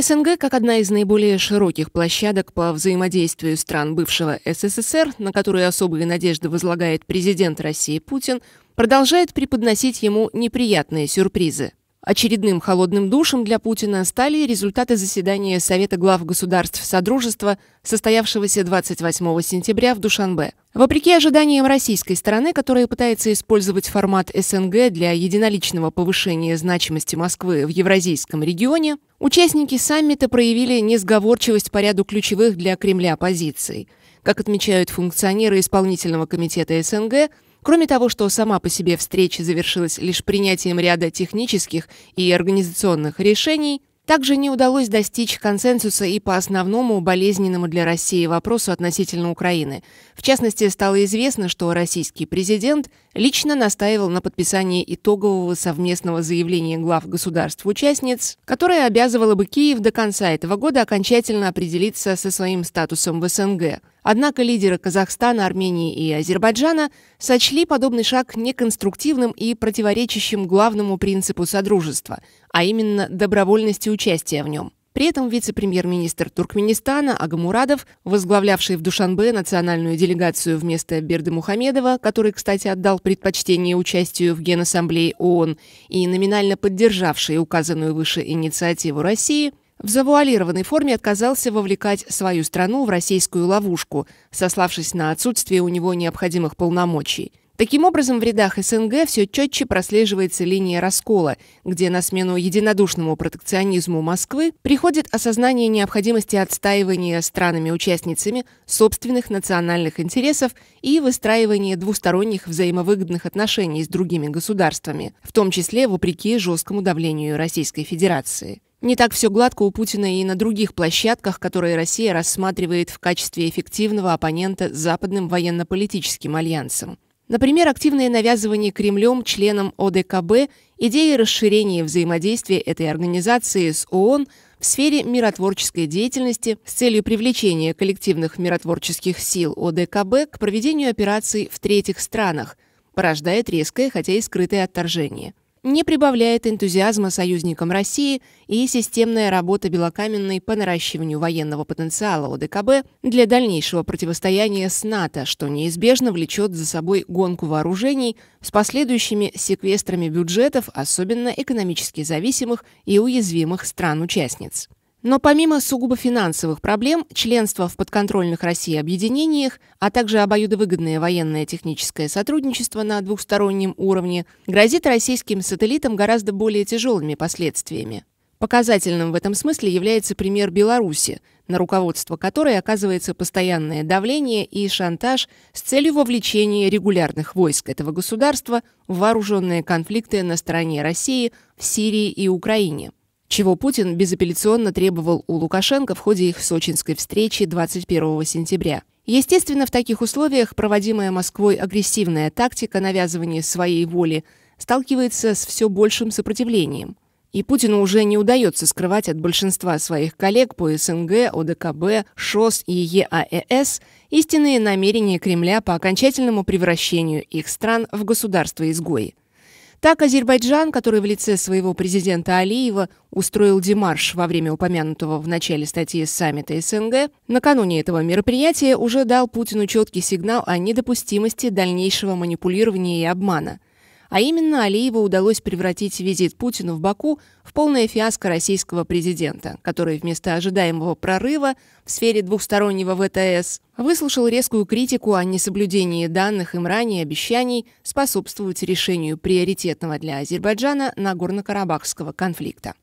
СНГ, как одна из наиболее широких площадок по взаимодействию стран бывшего СССР, на которые особые надежды возлагает президент России Путин, продолжает преподносить ему неприятные сюрпризы. Очередным холодным душем для Путина стали результаты заседания Совета глав государств Содружества, состоявшегося 28 сентября в Душанбе. Вопреки ожиданиям российской стороны, которая пытается использовать формат СНГ для единоличного повышения значимости Москвы в евразийском регионе, участники саммита проявили несговорчивость по ряду ключевых для Кремля позиций. Как отмечают функционеры исполнительного комитета СНГ, Кроме того, что сама по себе встреча завершилась лишь принятием ряда технических и организационных решений, также не удалось достичь консенсуса и по основному болезненному для России вопросу относительно Украины. В частности, стало известно, что российский президент лично настаивал на подписании итогового совместного заявления глав государств-участниц, которое обязывало бы Киев до конца этого года окончательно определиться со своим статусом в СНГ – Однако лидеры Казахстана, Армении и Азербайджана сочли подобный шаг неконструктивным и противоречащим главному принципу Содружества, а именно добровольности участия в нем. При этом вице-премьер-министр Туркменистана Агамурадов, возглавлявший в Душанбе национальную делегацию вместо Берды Мухамедова, который, кстати, отдал предпочтение участию в Генассамблее ООН и номинально поддержавший указанную выше инициативу России – в завуалированной форме отказался вовлекать свою страну в российскую ловушку, сославшись на отсутствие у него необходимых полномочий. Таким образом, в рядах СНГ все четче прослеживается линия раскола, где на смену единодушному протекционизму Москвы приходит осознание необходимости отстаивания странами-участницами собственных национальных интересов и выстраивания двусторонних взаимовыгодных отношений с другими государствами, в том числе вопреки жесткому давлению Российской Федерации. Не так все гладко у Путина и на других площадках, которые Россия рассматривает в качестве эффективного оппонента западным военно-политическим альянсом. Например, активное навязывание Кремлем членам ОДКБ идеи расширения взаимодействия этой организации с ООН в сфере миротворческой деятельности с целью привлечения коллективных миротворческих сил ОДКБ к проведению операций в третьих странах порождает резкое, хотя и скрытое отторжение – не прибавляет энтузиазма союзникам России и системная работа Белокаменной по наращиванию военного потенциала ОДКБ для дальнейшего противостояния с НАТО, что неизбежно влечет за собой гонку вооружений с последующими секвестрами бюджетов, особенно экономически зависимых и уязвимых стран-участниц. Но помимо сугубо финансовых проблем, членство в подконтрольных России объединениях, а также обоюдовыгодное военное техническое сотрудничество на двухстороннем уровне грозит российским сателлитам гораздо более тяжелыми последствиями. Показательным в этом смысле является пример Беларуси, на руководство которой оказывается постоянное давление и шантаж с целью вовлечения регулярных войск этого государства в вооруженные конфликты на стороне России в Сирии и Украине чего Путин безапелляционно требовал у Лукашенко в ходе их сочинской встречи 21 сентября. Естественно, в таких условиях проводимая Москвой агрессивная тактика навязывания своей воли сталкивается с все большим сопротивлением. И Путину уже не удается скрывать от большинства своих коллег по СНГ, ОДКБ, ШОС и ЕАЭС э истинные намерения Кремля по окончательному превращению их стран в государство-изгои. Так Азербайджан, который в лице своего президента Алиева устроил демарш во время упомянутого в начале статьи саммита СНГ, накануне этого мероприятия уже дал Путину четкий сигнал о недопустимости дальнейшего манипулирования и обмана – а именно Алиеву удалось превратить визит Путину в Баку в полное фиаско российского президента, который вместо ожидаемого прорыва в сфере двухстороннего ВТС выслушал резкую критику о несоблюдении данных им ранее обещаний способствовать решению приоритетного для Азербайджана Нагорно-Карабахского конфликта.